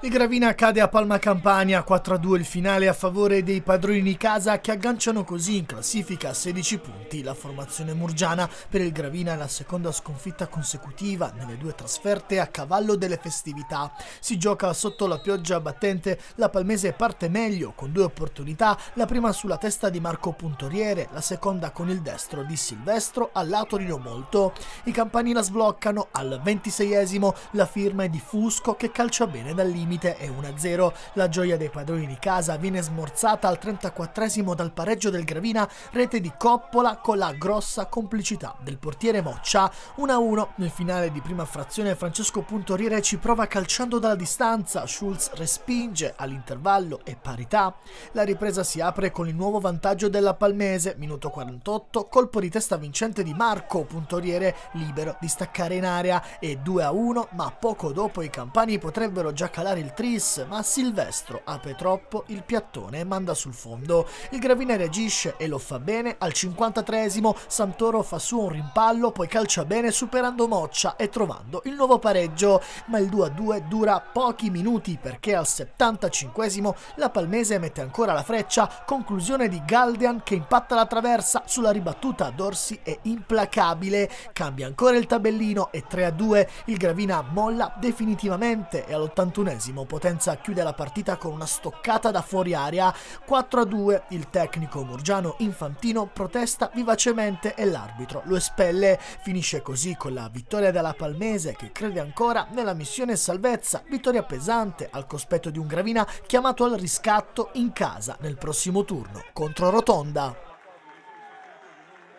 E Gravina cade a Palma Campania, 4-2 il finale a favore dei padroni di casa che agganciano così in classifica a 16 punti la formazione murgiana. Per il Gravina è la seconda sconfitta consecutiva nelle due trasferte a cavallo delle festività. Si gioca sotto la pioggia battente, la palmese parte meglio con due opportunità, la prima sulla testa di Marco Puntoriere, la seconda con il destro di Silvestro al lato di Romolto. I campani la sbloccano al 26esimo, la firma è di Fusco che calcia bene dall'inizio limite è 1-0. La gioia dei padroni di casa viene smorzata al 34 dal pareggio del Gravina, rete di Coppola con la grossa complicità del portiere Moccia. 1-1 nel finale di prima frazione Francesco Puntorire ci prova calciando dalla distanza, Schulz respinge all'intervallo e parità. La ripresa si apre con il nuovo vantaggio della Palmese, minuto 48, colpo di testa vincente di Marco, puntoriere libero di staccare in area e 2-1, ma poco dopo i campani potrebbero già calare fare il tris, ma Silvestro apre troppo il piattone e manda sul fondo. Il Gravina reagisce e lo fa bene. Al 53esimo Santoro fa su un rimpallo, poi calcia bene superando Moccia e trovando il nuovo pareggio. Ma il 2-2 dura pochi minuti perché al 75esimo la Palmese mette ancora la freccia, conclusione di Galdian che impatta la traversa sulla ribattuta Dorsi è implacabile. Cambia ancora il tabellino e 3-2 il Gravina molla definitivamente e all'81esimo ventesimo. Potenza chiude la partita con una stoccata da fuori aria. 4 a 2. Il tecnico murgiano Infantino protesta vivacemente e l'arbitro lo espelle. Finisce così con la vittoria della Palmese che crede ancora nella missione salvezza. Vittoria pesante al cospetto di un Gravina chiamato al riscatto in casa nel prossimo turno contro Rotonda.